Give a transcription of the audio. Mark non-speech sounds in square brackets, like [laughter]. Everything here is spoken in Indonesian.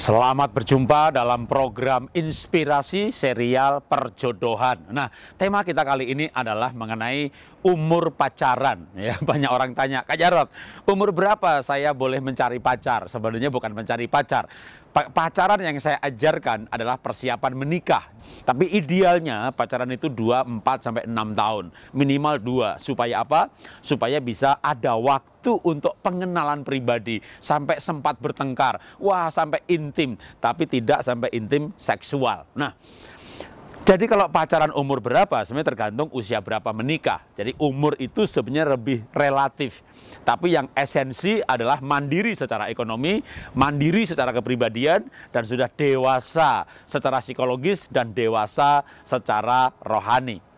Selamat berjumpa dalam program inspirasi serial perjodohan. Nah, tema kita kali ini adalah mengenai umur pacaran. [laughs] Ya, banyak orang tanya, Kak Jarot, umur berapa saya boleh mencari pacar? Sebenarnya bukan mencari pacar. Pa pacaran yang saya ajarkan adalah persiapan menikah. Tapi idealnya pacaran itu 2, 4 sampai 6 tahun. Minimal 2. Supaya apa? Supaya bisa ada waktu itu untuk pengenalan pribadi sampai sempat bertengkar wah sampai intim tapi tidak sampai intim seksual nah jadi kalau pacaran umur berapa sebenarnya tergantung usia berapa menikah. Jadi umur itu sebenarnya lebih relatif. Tapi yang esensi adalah mandiri secara ekonomi, mandiri secara kepribadian dan sudah dewasa secara psikologis dan dewasa secara rohani.